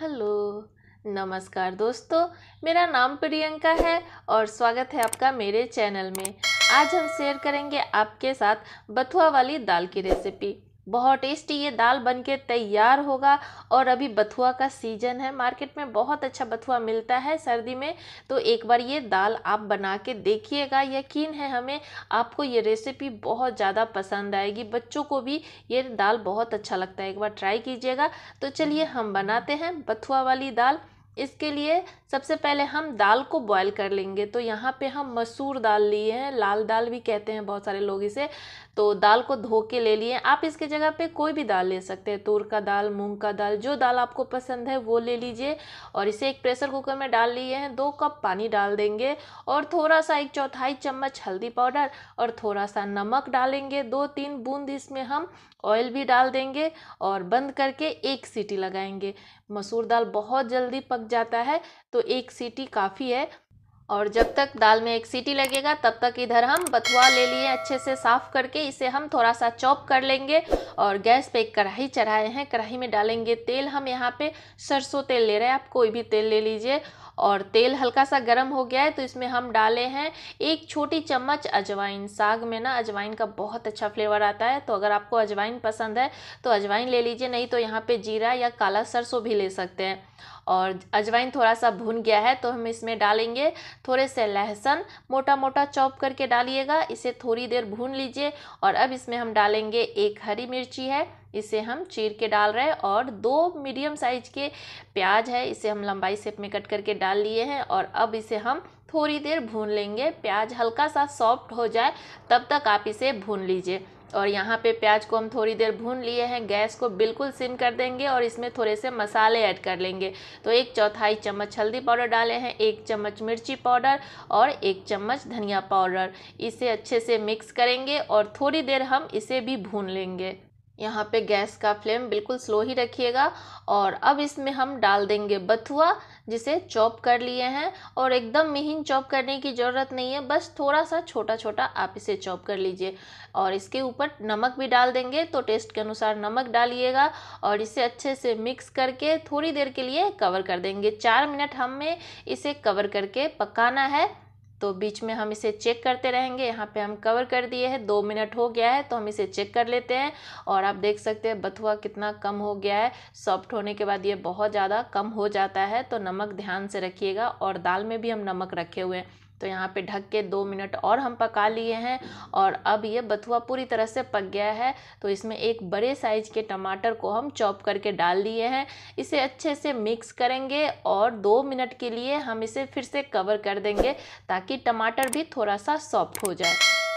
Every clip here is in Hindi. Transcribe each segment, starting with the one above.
हेलो नमस्कार दोस्तों मेरा नाम प्रियंका है और स्वागत है आपका मेरे चैनल में आज हम शेयर करेंगे आपके साथ बथुआ वाली दाल की रेसिपी बहुत टेस्टी ये दाल बन के तैयार होगा और अभी बथुआ का सीजन है मार्केट में बहुत अच्छा बथुआ मिलता है सर्दी में तो एक बार ये दाल आप बना के देखिएगा यकीन है हमें आपको ये रेसिपी बहुत ज़्यादा पसंद आएगी बच्चों को भी ये दाल बहुत अच्छा लगता है एक बार ट्राई कीजिएगा तो चलिए हम बनाते हैं बथुआ वाली दाल इसके लिए सबसे पहले हम दाल को बॉयल कर लेंगे तो यहाँ पे हम मसूर दाल लिए हैं लाल दाल भी कहते हैं बहुत सारे लोग इसे तो दाल को धो के ले लिए आप इसके जगह पे कोई भी दाल ले सकते हैं तूर का दाल मूंग का दाल जो दाल आपको पसंद है वो ले लीजिए और इसे एक प्रेशर कुकर में डाल लिए हैं दो कप पानी डाल देंगे और थोड़ा सा एक चौथाई चम्मच हल्दी पाउडर और थोड़ा सा नमक डालेंगे दो तीन बूंद इसमें हम ऑयल भी डाल देंगे और बंद करके एक सीटी लगाएंगे मसूर दाल बहुत जल्दी पक जाता है तो एक सीटी काफ़ी है और जब तक दाल में एक सीटी लगेगा तब तक इधर हम बथुआ ले लिए अच्छे से साफ़ करके इसे हम थोड़ा सा चॉप कर लेंगे और गैस पे एक कढ़ाई चढ़ाए हैं कढ़ाई में डालेंगे तेल हम यहाँ पे सरसों तेल ले रहे हैं आप कोई भी तेल ले लीजिए और तेल हल्का सा गर्म हो गया है तो इसमें हम डाले हैं एक छोटी चम्मच अजवाइन साग में ना अजवाइन का बहुत अच्छा फ्लेवर आता है तो अगर आपको अजवाइन पसंद है तो अजवाइन ले लीजिए नहीं तो यहाँ पे जीरा या काला सरसों भी ले सकते हैं और अजवाइन थोड़ा सा भुन गया है तो हम इसमें डालेंगे थोड़े से लहसुन मोटा मोटा चॉप करके डालिएगा इसे थोड़ी देर भून लीजिए और अब इसमें हम डालेंगे एक हरी मिर्ची है इसे हम चीर के डाल रहे हैं और दो मीडियम साइज के प्याज है इसे हम लंबाई सेप में कट करके डाल लिए हैं और अब इसे हम थोड़ी देर भून लेंगे प्याज हल्का सा सॉफ्ट हो जाए तब तक आप इसे भून लीजिए और यहाँ पे प्याज को हम थोड़ी देर भून लिए हैं गैस को बिल्कुल सिम कर देंगे और इसमें थोड़े से मसाले ऐड कर लेंगे तो एक चौथाई चम्मच हल्दी पाउडर डाले हैं एक चम्मच मिर्ची पाउडर और एक चम्मच धनिया पाउडर इसे अच्छे से मिक्स करेंगे और थोड़ी देर हम इसे भी भून लेंगे यहाँ पे गैस का फ्लेम बिल्कुल स्लो ही रखिएगा और अब इसमें हम डाल देंगे बथुआ जिसे चॉप कर लिए हैं और एकदम महीन चॉप करने की ज़रूरत नहीं है बस थोड़ा सा छोटा छोटा आप इसे चॉप कर लीजिए और इसके ऊपर नमक भी डाल देंगे तो टेस्ट के अनुसार नमक डालिएगा और इसे अच्छे से मिक्स करके थोड़ी देर के लिए कवर कर देंगे चार मिनट हमें इसे कवर करके पकाना है तो बीच में हम इसे चेक करते रहेंगे यहाँ पे हम कवर कर दिए हैं दो मिनट हो गया है तो हम इसे चेक कर लेते हैं और आप देख सकते हैं बथुआ कितना कम हो गया है सॉफ्ट होने के बाद ये बहुत ज़्यादा कम हो जाता है तो नमक ध्यान से रखिएगा और दाल में भी हम नमक रखे हुए हैं तो यहाँ पे ढक के दो मिनट और हम पका लिए हैं और अब ये बथुआ पूरी तरह से पक गया है तो इसमें एक बड़े साइज़ के टमाटर को हम चॉप करके डाल लिए हैं इसे अच्छे से मिक्स करेंगे और दो मिनट के लिए हम इसे फिर से कवर कर देंगे ताकि टमाटर भी थोड़ा सा सॉफ्ट हो जाए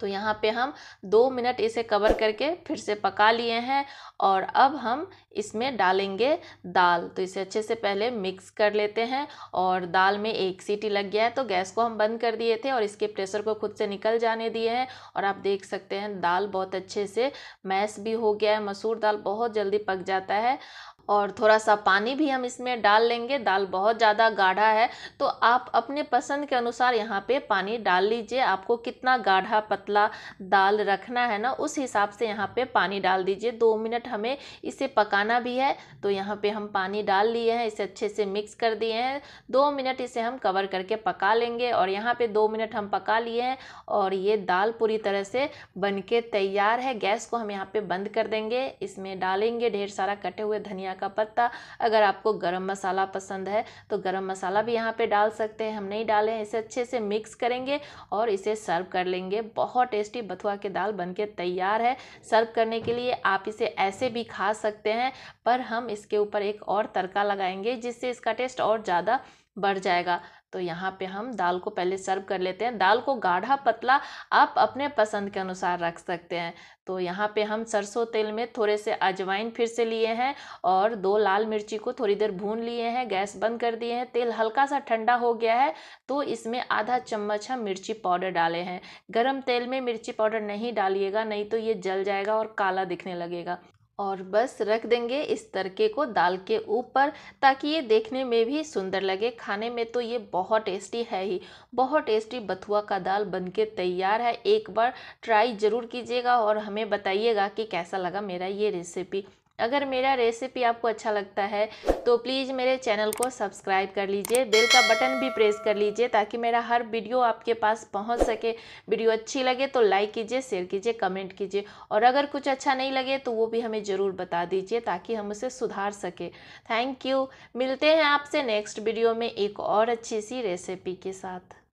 तो यहाँ पे हम दो मिनट इसे कवर करके फिर से पका लिए हैं और अब हम इसमें डालेंगे दाल तो इसे अच्छे से पहले मिक्स कर लेते हैं और दाल में एक सीटी लग गया है तो गैस को हम बंद कर दिए थे और इसके प्रेशर को खुद से निकल जाने दिए हैं और आप देख सकते हैं दाल बहुत अच्छे से मैश भी हो गया है मसूर दाल बहुत जल्दी पक जाता है और थोड़ा सा पानी भी हम इसमें डाल लेंगे दाल बहुत ज़्यादा गाढ़ा है तो आप अपने पसंद के अनुसार यहाँ पे पानी डाल लीजिए आपको कितना गाढ़ा पतला दाल रखना है ना उस हिसाब से यहाँ पे पानी डाल दीजिए दो मिनट हमें इसे पकाना भी है तो यहाँ पे हम पानी डाल लिए हैं इसे अच्छे से मिक्स कर दिए हैं दो मिनट इसे हम कवर करके पका लेंगे और यहाँ पर दो मिनट हम पका लिए हैं और ये दाल पूरी तरह से बन के तैयार है गैस को हम यहाँ पर बंद कर देंगे इसमें डालेंगे ढेर सारा कटे हुए धनिया का पत्ता अगर आपको गरम मसाला पसंद है तो गरम मसाला भी यहाँ पे डाल सकते हैं हम नहीं डाले हैं इसे अच्छे से मिक्स करेंगे और इसे सर्व कर लेंगे बहुत टेस्टी बथुआ की दाल बनके तैयार है सर्व करने के लिए आप इसे ऐसे भी खा सकते हैं पर हम इसके ऊपर एक और तड़का लगाएंगे जिससे इसका टेस्ट और ज़्यादा बढ़ जाएगा तो यहाँ पे हम दाल को पहले सर्व कर लेते हैं दाल को गाढ़ा पतला आप अपने पसंद के अनुसार रख सकते हैं तो यहाँ पे हम सरसों तेल में थोड़े से अजवाइन फिर से लिए हैं और दो लाल मिर्ची को थोड़ी देर भून लिए हैं गैस बंद कर दिए हैं तेल हल्का सा ठंडा हो गया है तो इसमें आधा चम्मच हम मिर्ची पाउडर डाले हैं गर्म तेल में मिर्ची पाउडर नहीं डालिएगा नहीं तो ये जल जाएगा और काला दिखने लगेगा और बस रख देंगे इस तड़के को दाल के ऊपर ताकि ये देखने में भी सुंदर लगे खाने में तो ये बहुत टेस्टी है ही बहुत टेस्टी बथुआ का दाल बनके तैयार है एक बार ट्राई ज़रूर कीजिएगा और हमें बताइएगा कि कैसा लगा मेरा ये रेसिपी अगर मेरा रेसिपी आपको अच्छा लगता है तो प्लीज़ मेरे चैनल को सब्सक्राइब कर लीजिए बेल का बटन भी प्रेस कर लीजिए ताकि मेरा हर वीडियो आपके पास पहुंच सके वीडियो अच्छी लगे तो लाइक कीजिए शेयर कीजिए कमेंट कीजिए और अगर कुछ अच्छा नहीं लगे तो वो भी हमें ज़रूर बता दीजिए ताकि हम उसे सुधार सकें थैंक यू मिलते हैं आपसे नेक्स्ट वीडियो में एक और अच्छी सी रेसिपी के साथ